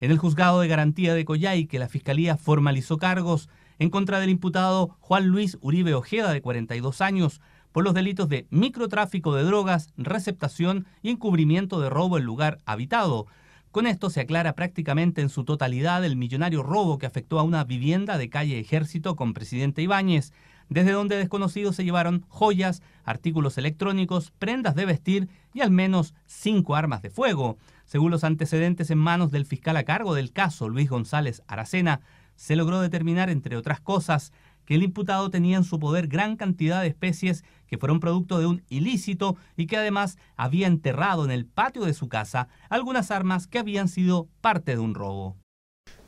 En el juzgado de garantía de que la fiscalía formalizó cargos en contra del imputado Juan Luis Uribe Ojeda, de 42 años, por los delitos de microtráfico de drogas, receptación y encubrimiento de robo en lugar habitado, con esto se aclara prácticamente en su totalidad el millonario robo que afectó a una vivienda de calle Ejército con presidente Ibáñez, desde donde desconocidos se llevaron joyas, artículos electrónicos, prendas de vestir y al menos cinco armas de fuego. Según los antecedentes en manos del fiscal a cargo del caso, Luis González Aracena, se logró determinar, entre otras cosas, que el imputado tenía en su poder gran cantidad de especies que fueron producto de un ilícito y que además había enterrado en el patio de su casa algunas armas que habían sido parte de un robo.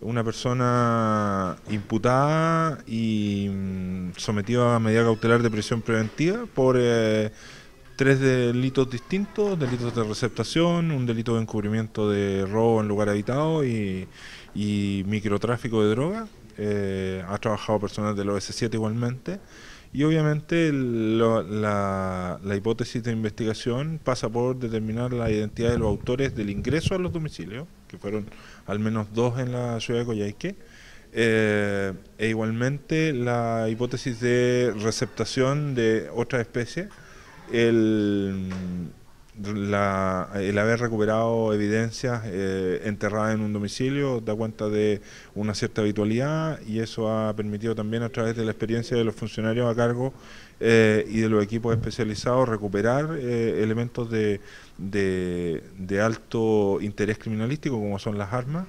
Una persona imputada y mm, sometida a medida cautelar de prisión preventiva por eh, tres delitos distintos, delitos de receptación, un delito de encubrimiento de robo en lugar habitado y, y microtráfico de droga, eh, ha trabajado personas del OS7 igualmente, y obviamente la, hipótesis de investigación pasa por determinar la identidad de los autores del ingreso a los domicilios, que fueron al menos dos en la ciudad de Coyhaique, eh, e igualmente la hipótesis de receptación de otra especie, el el haber recuperado evidencias eh, enterradas en un domicilio da cuenta de una cierta habitualidad y eso ha permitido también a través de la experiencia de los funcionarios a cargo eh, y de los equipos especializados recuperar eh, elementos de, de, alto interés criminalístico como son las armas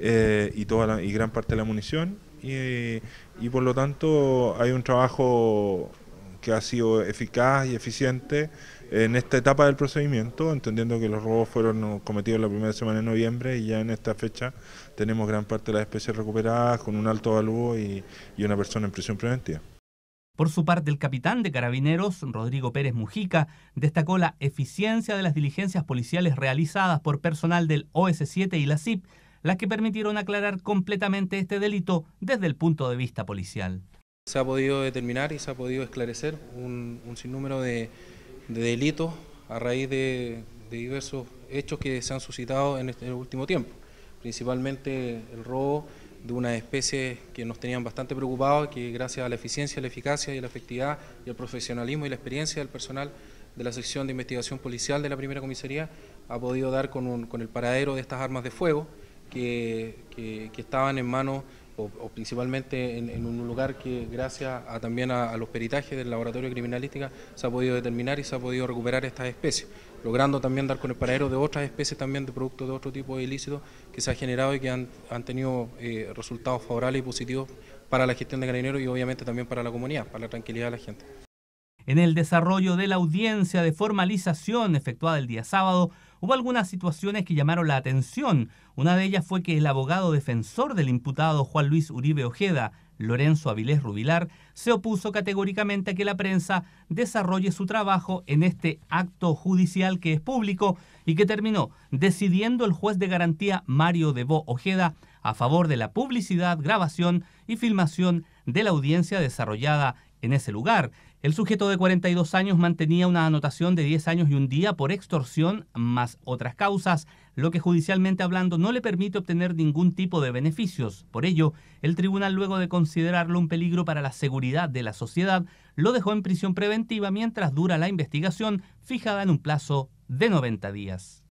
eh, y, toda y gran parte de la munición y por lo tanto hay un trabajo que ha sido eficaz y eficiente en esta etapa del procedimiento, entendiendo que los robos fueron cometidos la primera semana de noviembre y ya en esta fecha tenemos gran parte de las especies recuperadas con un alto valor y, una persona en prisión preventiva. Por su parte, el capitán de carabineros, Rodrigo Pérez Mujica, destacó la eficiencia de las diligencias policiales realizadas por personal del OS7 y la CIP, las que permitieron aclarar completamente este delito desde el punto de vista policial. Se ha podido determinar y se ha podido esclarecer un sinnúmero de de delitos a raíz de, diversos hechos que se han suscitado en, este, el último tiempo, principalmente el robo de una especie que nos tenían bastante preocupados, que gracias a la eficiencia, la eficacia y la efectividad y el profesionalismo y la experiencia del personal de la sección de investigación policial de la primera comisaría ha podido dar con, el paradero de estas armas de fuego que, que estaban en manos o, principalmente en, un lugar que gracias a, también a, los peritajes del laboratorio criminalística se ha podido determinar y se ha podido recuperar estas especies, logrando también dar con el paradero de otras especies también de productos de otro tipo ilícito que se ha generado y que han, tenido eh, resultados favorables y positivos para la gestión de carabineros y obviamente también para la comunidad, para la tranquilidad de la gente. En el desarrollo de la audiencia de formalización efectuada el día sábado, Hubo algunas situaciones que llamaron la atención. Una de ellas fue que el abogado defensor del imputado Juan Luis Uribe Ojeda, Lorenzo Avilés Rubilar, se opuso categóricamente a que la prensa desarrolle su trabajo en este acto judicial que es público y que terminó decidiendo el juez de garantía Mario Debo Ojeda a favor de la publicidad, grabación y filmación de la audiencia desarrollada en ese lugar. El sujeto de 42 años mantenía una anotación de 10 años y un día por extorsión más otras causas, lo que judicialmente hablando no le permite obtener ningún tipo de beneficios. Por ello, el tribunal, luego de considerarlo un peligro para la seguridad de la sociedad, lo dejó en prisión preventiva mientras dura la investigación, fijada en un plazo de 90 días.